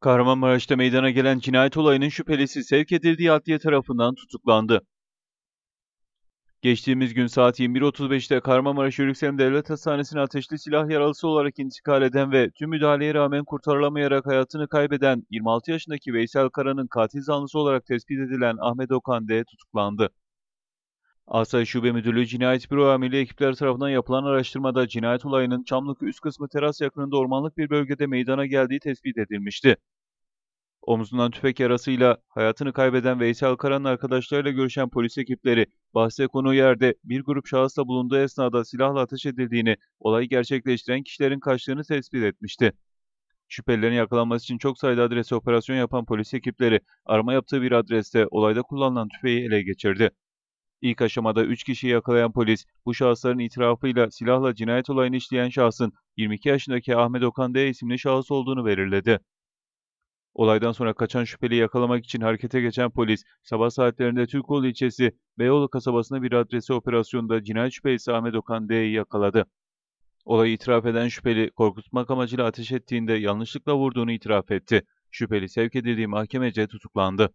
Kahramanmaraş'ta meydana gelen cinayet olayının şüphelisi sevk edildiği adliye tarafından tutuklandı. Geçtiğimiz gün saat 21.35'te Kahramanmaraş Yörüksem Devlet Hastanesi'ne ateşli silah yaralısı olarak intikal eden ve tüm müdahaleye rağmen kurtarılamayarak hayatını kaybeden 26 yaşındaki Veysel Kara'nın katil zanlısı olarak tespit edilen Ahmet Okan D. tutuklandı. Asayiş Şube Müdürlüğü Cinayet Büro Amiri ekipler tarafından yapılan araştırmada cinayet olayının Çamlık üst kısmı teras yakınında ormanlık bir bölgede meydana geldiği tespit edilmişti. Omzundan tüfek yarasıyla hayatını kaybeden Veysel Karan'ın arkadaşlarıyla görüşen polis ekipleri, bahse konu yerde bir grup şahısla bulunduğu esnada silahla ateş edildiğini, olayı gerçekleştiren kişilerin kaçtığını tespit etmişti. Şüphelilerin yakalanması için çok sayıda adrese operasyon yapan polis ekipleri, arama yaptığı bir adreste olayda kullanılan tüfeği ele geçirdi. İlk aşamada 3 kişiyi yakalayan polis, bu şahısların itirafıyla silahla cinayet olayını işleyen şahsın 22 yaşındaki Ahmet Okan D. isimli şahıs olduğunu belirledi. Olaydan sonra kaçan şüpheliyi yakalamak için harekete geçen polis, sabah saatlerinde Türkoğlu ilçesi Beyoğlu kasabasında bir adresi operasyonda cinayet şüphelisi Ahmet Okan D'yi yakaladı. Olayı itiraf eden şüpheli korkutmak amacıyla ateş ettiğinde yanlışlıkla vurduğunu itiraf etti. Şüpheli sevk edildiği mahkemece tutuklandı.